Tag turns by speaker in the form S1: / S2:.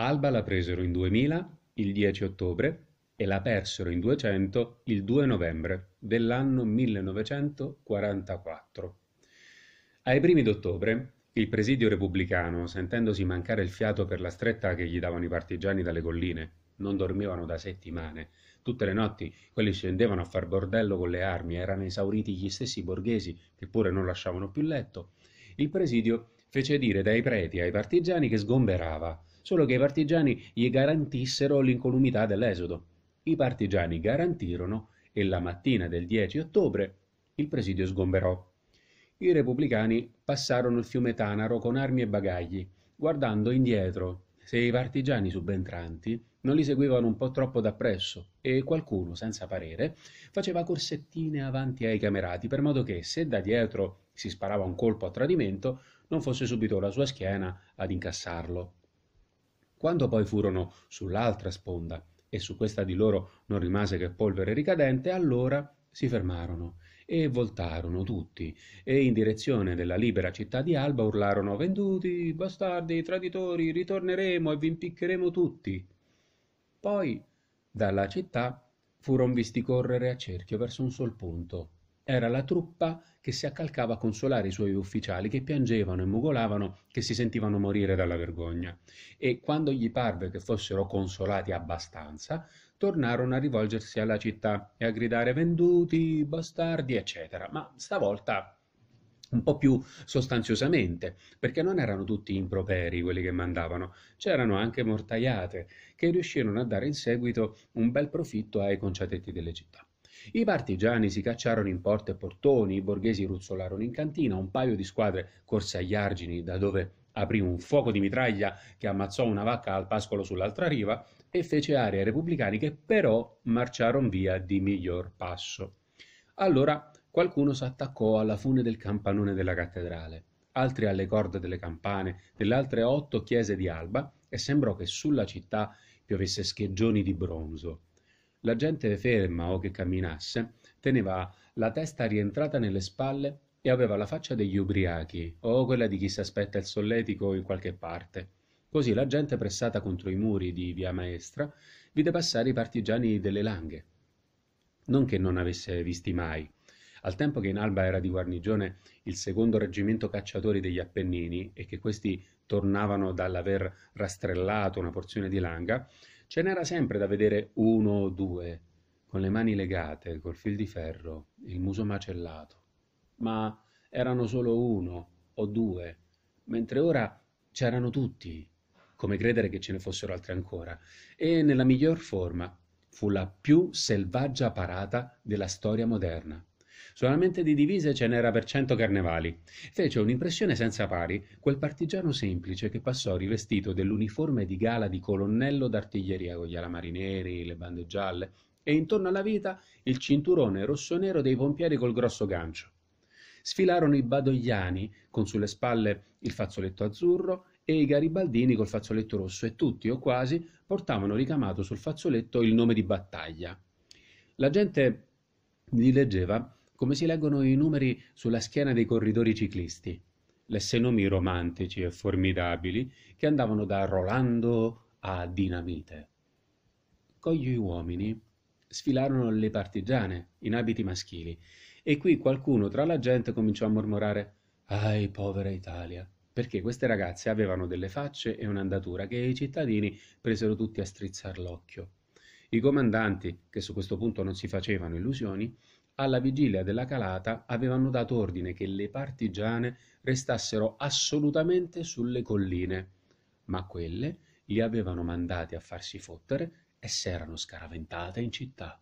S1: Alba la presero in 2000 il 10 ottobre e la persero in 200 il 2 novembre dell'anno 1944. Ai primi d'ottobre il presidio repubblicano, sentendosi mancare il fiato per la stretta che gli davano i partigiani dalle colline, non dormivano da settimane. Tutte le notti quelli scendevano a far bordello con le armi, erano esauriti gli stessi borghesi che pure non lasciavano più letto. Il presidio fece dire dai preti ai partigiani che sgomberava solo che i partigiani gli garantissero l'incolumità dell'esodo. I partigiani garantirono e la mattina del 10 ottobre il presidio sgomberò. I repubblicani passarono il fiume Tanaro con armi e bagagli, guardando indietro se i partigiani subentranti non li seguivano un po' troppo dappresso e qualcuno, senza parere, faceva corsettine avanti ai camerati per modo che, se da dietro si sparava un colpo a tradimento, non fosse subito la sua schiena ad incassarlo. Quando poi furono sull'altra sponda e su questa di loro non rimase che polvere ricadente, allora si fermarono e voltarono tutti e in direzione della libera città di Alba urlarono venduti, bastardi, traditori, ritorneremo e vi impiccheremo tutti. Poi dalla città furon visti correre a cerchio verso un sol punto era la truppa che si accalcava a consolare i suoi ufficiali che piangevano e mugolavano che si sentivano morire dalla vergogna. E quando gli parve che fossero consolati abbastanza, tornarono a rivolgersi alla città e a gridare venduti, bastardi, eccetera. Ma stavolta un po' più sostanziosamente, perché non erano tutti improperi quelli che mandavano, c'erano anche mortaiate che riuscirono a dare in seguito un bel profitto ai conciatetti delle città. I partigiani si cacciarono in porte e portoni, i borghesi ruzzolarono in cantina, un paio di squadre corse agli argini da dove aprì un fuoco di mitraglia che ammazzò una vacca al pascolo sull'altra riva e fece aria ai repubblicani che però marciarono via di miglior passo. Allora qualcuno s'attaccò alla fune del campanone della cattedrale, altri alle corde delle campane delle altre otto chiese di Alba e sembrò che sulla città piovesse scheggioni di bronzo. La gente ferma o che camminasse teneva la testa rientrata nelle spalle e aveva la faccia degli ubriachi o quella di chi si aspetta il solletico in qualche parte. Così la gente pressata contro i muri di via Maestra vide passare i partigiani delle Langhe. Non che non avesse visti mai. Al tempo che in Alba era di guarnigione il secondo reggimento cacciatori degli Appennini e che questi tornavano dall'aver rastrellato una porzione di Langa, Ce n'era sempre da vedere uno o due, con le mani legate, col fil di ferro, il muso macellato. Ma erano solo uno o due, mentre ora c'erano tutti, come credere che ce ne fossero altri ancora, e nella miglior forma fu la più selvaggia parata della storia moderna. Solamente di divise ce n'era per cento carnevali. Fece un'impressione senza pari quel partigiano semplice che passò rivestito dell'uniforme di gala di colonnello d'artiglieria con gli alamari neri, le bande gialle e intorno alla vita il cinturone rosso-nero dei pompieri col grosso gancio. Sfilarono i badogliani con sulle spalle il fazzoletto azzurro e i garibaldini col fazzoletto rosso e tutti o quasi portavano ricamato sul fazzoletto il nome di battaglia. La gente li leggeva come si leggono i numeri sulla schiena dei corridori ciclisti, lessenomi romantici e formidabili che andavano da Rolando a Dinamite. Con gli uomini sfilarono le partigiane in abiti maschili e qui qualcuno tra la gente cominciò a mormorare «Ai, povera Italia!» perché queste ragazze avevano delle facce e un'andatura che i cittadini presero tutti a strizzar l'occhio. I comandanti, che su questo punto non si facevano illusioni, alla vigilia della calata avevano dato ordine che le partigiane restassero assolutamente sulle colline, ma quelle li avevano mandati a farsi fottere e s'erano scaraventate in città.